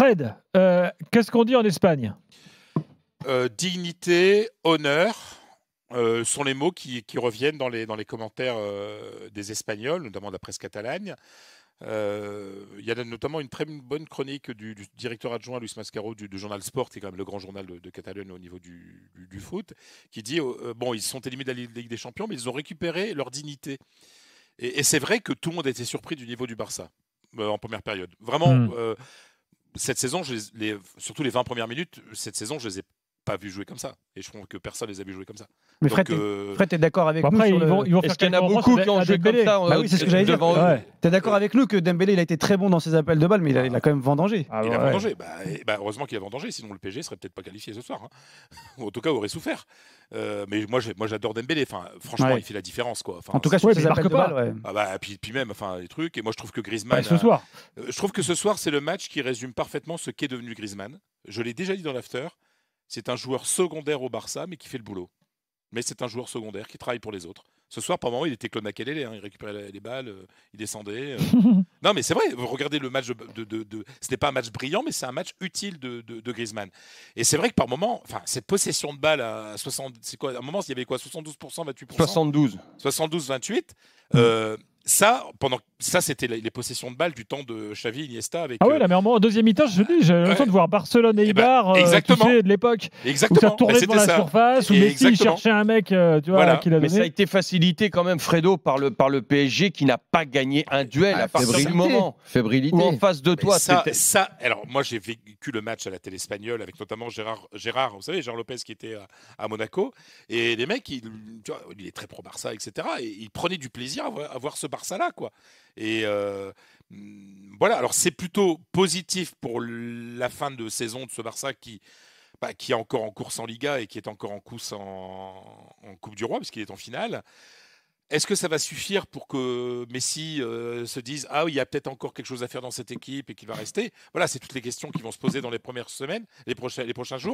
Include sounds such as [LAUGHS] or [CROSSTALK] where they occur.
Fred, euh, qu'est-ce qu'on dit en Espagne euh, Dignité, honneur. Euh, sont les mots qui, reviennent dans les, dans les commentaires euh, des Espagnols, notamment de la presse catalane. il y a notamment une très bonne chronique du, directeur adjoint Luis Mascaro du, journal Sport, qui est quand même le grand journal de, Catalogne au niveau du, foot, qui dit bon, ils sont éliminés de la Ligue des Champions, mais ils ont récupéré leur dignité. Et, c'est vrai que tout le monde était surpris du niveau du Barça en première période. Vraiment. Hmm cette saison, je les, surtout les 20 premières minutes, cette saison, je les ai pas vu jouer comme ça. Et je pense que personne les a vu jouer comme ça. Mais Fred, tu es euh, d'accord avec nous qu'il y en a beaucoup qui ont joué comme ça euh, bah oui, c'est ce que j'allais dire. Tu es d'accord avec nous que Dembélé, il a été très bon dans ses appels de balle, mais il a, ah. quand même vendangé. Ah il a vendangé. Bah, bah, heureusement qu'il a vendangé, sinon le PG serait peut-être pas qualifié ce soir. ou hein. [LAUGHS] en tout cas, aurait souffert. Euh, mais moi, moi j'adore Dembélé. Enfin, franchement, il fait la différence. Quoi. en tout cas, sur ses appels de balle. Ah bah, puis, puis même, enfin, les trucs. Et moi, je trouve que Griezmann. ce soir. Je trouve que ce soir, c'est le match qui résume parfaitement ce qu'est devenu Griezmann. Je l'ai déjà dit dans l'after. C'est un joueur secondaire au Barça, mais qui fait le boulot. Mais c'est un joueur secondaire qui travaille pour les autres. Ce soir, par moment, il était Claude Makelele, hein. il récupérait les balles, euh, il descendait. Euh. [LAUGHS] non, mais c'est vrai, regardez le match de. ce n'est pas un match brillant, mais c'est un match utile de, de Griezmann. Et c'est vrai que par moment, cette possession de balles à 60. C'est quoi, à un moment, il y avait quoi 72%, 28% 72. 72, 28 ça, pendant ça, c'était les possessions de balles du temps de Xavi Iniesta avec. Ah ouais, euh, mais en deuxième mi-temps, je j'ai l'impression de voir Barcelone et eh ben, Ibar, euh, exactement. de l'époque, exactement. où ça tournait dans la surface, où Messi cherchait un mec, euh, tu vois, qui l'a donné. Mais ça a été facilité quand même, Fredo, par le par le PSG qui n'a pas gagné un duel ah, à partir du moment fébrilité. en face de toi, ça, ça. Alors moi, j'ai vécu le match à la télé espagnole avec notamment Gérard, Gérard, vous savez, Jean Lopez qui était à, Monaco, et les mecs, il, il est très pro Barça, etc. Et il prenait du plaisir à voir, ce Barça ça là quoi. Et euh, mm, voilà, alors c'est plutôt positif pour la fin de saison de ce Barça qui, bah, qui est encore en course en Liga et qui est encore en course en, Coupe du Roi, puisqu'il est en finale. Est-ce que ça va suffire pour que Messi euh, se dise Ah, il y a peut-être encore quelque chose à faire dans cette équipe et qu'il va rester Voilà, c'est toutes les questions qui vont se poser dans les premières semaines, les, les prochains jours.